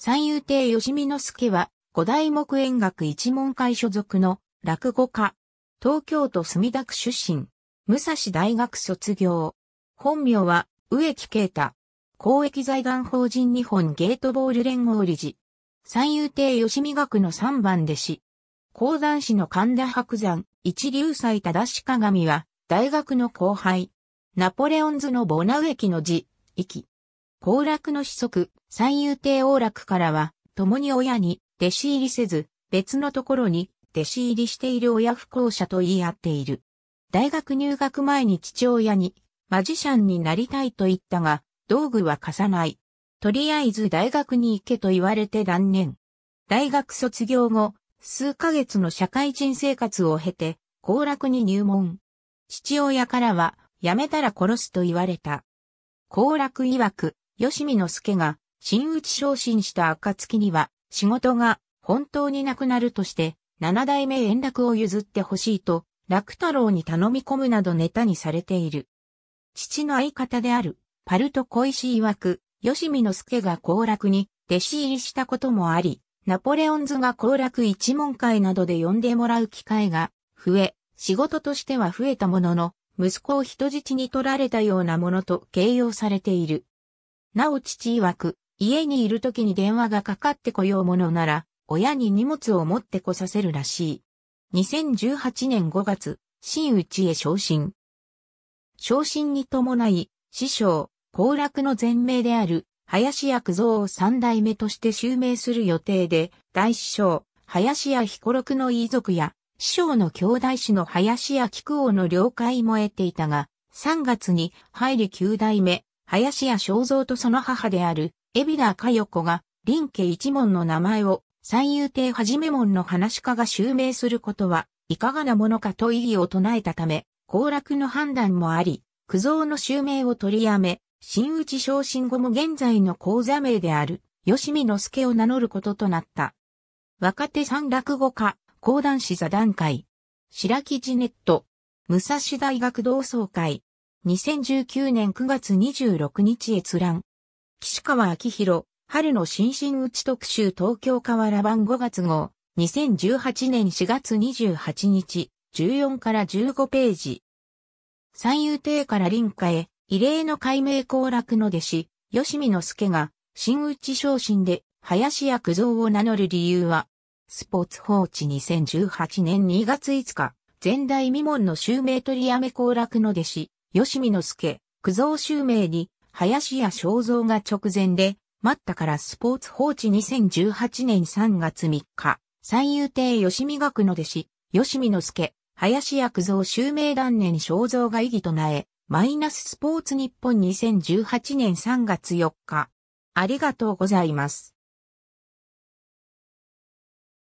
三遊亭吉見之助は、五代目演楽一門会所属の落語家。東京都墨田区出身。武蔵大学卒業。本名は、植木啓太。公益財団法人日本ゲートボール連合理事。三遊亭吉見学の三番弟子。講談師の神田伯山、一流斎忠し鏡は、大学の後輩。ナポレオンズのボナ植木の字、駅。幸楽の子息、三遊亭王楽からは、共に親に弟子入りせず、別のところに弟子入りしている親不幸者と言い合っている。大学入学前に父親に、マジシャンになりたいと言ったが、道具は貸さない。とりあえず大学に行けと言われて断念。大学卒業後、数ヶ月の社会人生活を経て、行楽に入門。父親からは、辞めたら殺すと言われた。行楽曰く、吉見之助が、真打ち昇進した暁には、仕事が本当になくなるとして、七代目円楽を譲ってほしいと、楽太郎に頼み込むなどネタにされている。父の相方である、パルト小石曰く、吉見之助が降楽に弟子入りしたこともあり、ナポレオンズが降楽一門会などで呼んでもらう機会が増え、仕事としては増えたものの、息子を人質に取られたようなものと形容されている。なお父曰く、家にいる時に電話がかかってこようものなら、親に荷物を持ってこさせるらしい。2018年5月、新内へ昇進。昇進に伴い、師匠、高楽の前名である、林家九蔵を三代目として襲名する予定で、大師匠、林家彦六の遺族や、師匠の兄弟子の林家菊王の了解も得ていたが、3月に入り9代目、林家正蔵とその母である、海老名佳代子が、林家一門の名前を、三遊亭はじめ門の話家が襲名することは、いかがなものかと異議を唱えたため、行楽の判断もあり、九蔵の襲名を取りやめ、新内昇進後も現在の講座名である、吉見之助を名乗ることとなった。若手三落語家、講談師座談会、白木ジネット、武蔵大学同窓会、2019年9月26日閲覧。岸川明宏、春の新進打ち特集東京河原版5月号、2018年4月28日、14から15ページ。三遊亭から林家へ、異例の改名行楽の弟子、吉見之助が、新内昇進で、林家九蔵を名乗る理由は、スポーツ報知2018年2月5日、前代未聞の襲名取りやめ行楽の弟子、吉見之助、九蔵襲名に、林家正蔵が直前で、待ったからスポーツ放置2018年3月3日、三遊亭吉見学の弟子、吉見之助、林家九蔵襲名断念正蔵が異議となえ、マイナススポーツ日本2018年3月4日。ありがとうございます。